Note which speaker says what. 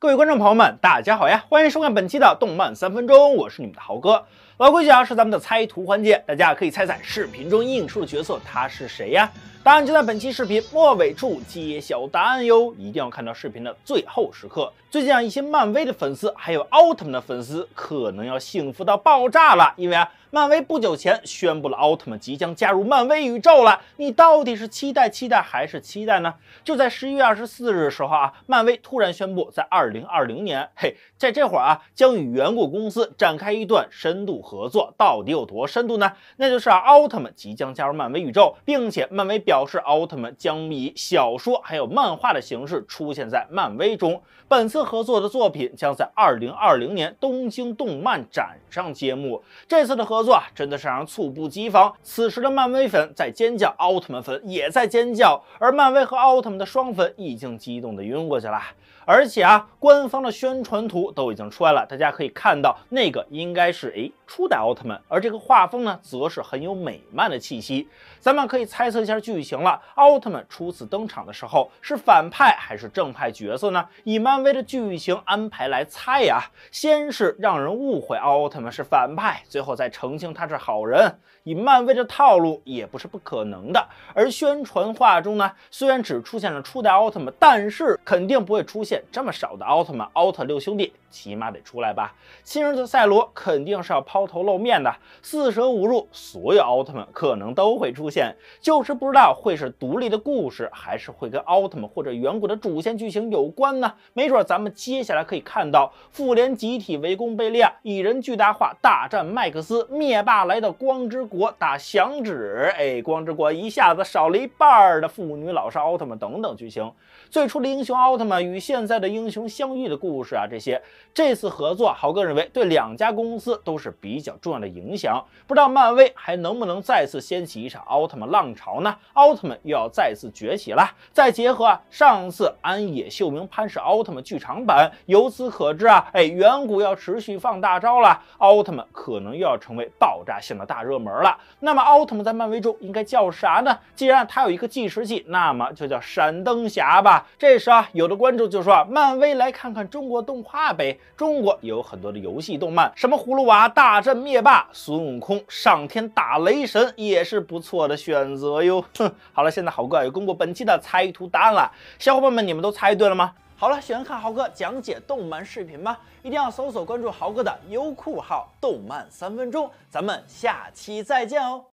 Speaker 1: 各位观众朋友们，大家好呀！欢迎收看本期的动漫三分钟，我是你们的豪哥。老规矩啊，是咱们的猜图环节，大家可以猜猜视频中映出的角色他是谁呀？答案就在本期视频末尾处揭晓答案哟，一定要看到视频的最后时刻。最近啊，一些漫威的粉丝还有奥特曼的粉丝可能要幸福到爆炸了，因为啊。漫威不久前宣布了奥特曼即将加入漫威宇宙了，你到底是期待期待还是期待呢？就在十一月二十四日的时候啊，漫威突然宣布在二零二零年，嘿，在这会儿啊，将与远谷公司展开一段深度合作，到底有多深度呢？那就是啊，奥特曼即将加入漫威宇宙，并且漫威表示奥特曼将以小说还有漫画的形式出现在漫威中。本次合作的作品将在二零二零年东京动漫展上揭幕。这次的合合作啊，真的是让人猝不及防。此时的漫威粉在尖叫，奥特曼粉也在尖叫，而漫威和奥特曼的双粉已经激动的晕过去了。而且啊。官方的宣传图都已经出来了，大家可以看到那个应该是诶初代奥特曼，而这个画风呢则是很有美漫的气息。咱们可以猜测一下剧情了，奥特曼初次登场的时候是反派还是正派角色呢？以漫威的剧情安排来猜呀，先是让人误会奥特曼是反派，最后再澄清他是好人，以漫威的套路也不是不可能的。而宣传画中呢，虽然只出现了初代奥特曼，但是肯定不会出现这么少的。奥特曼，奥特六兄弟。起码得出来吧，亲儿子赛罗肯定是要抛头露面的。四舍五入，所有奥特曼可能都会出现，就是不知道会是独立的故事，还是会跟奥特曼或者远古的主线剧情有关呢？没准咱们接下来可以看到复联集体围攻贝利亚，蚁人巨大化大战麦克斯，灭霸来到光之国打响指，哎，光之国一下子少了一半的妇女老少奥特曼等等剧情，最初的英雄奥特曼与现在的英雄相遇的故事啊，这些。这次合作，豪哥认为对两家公司都是比较重要的影响。不知道漫威还能不能再次掀起一场奥特曼浪潮呢？奥特曼又要再次崛起了。再结合啊上次安野秀明《潘石奥特曼》剧场版，由此可知啊，哎，远古要持续放大招了，奥特曼可能又要成为爆炸性的大热门了。那么奥特曼在漫威中应该叫啥呢？既然它有一个计时器，那么就叫闪灯侠吧。这时啊，有的观众就说啊，漫威来看看中国动画呗。中国也有很多的游戏动漫，什么葫芦娃大战灭霸、孙悟空上天打雷神，也是不错的选择哟。哼，好了，现在豪哥也公布本期的猜图答案了，小伙伴们你们都猜对了吗？好了，喜欢看豪哥讲解动漫视频吗？一定要搜索关注豪哥的优酷号“动漫三分钟”，咱们下期再见哦。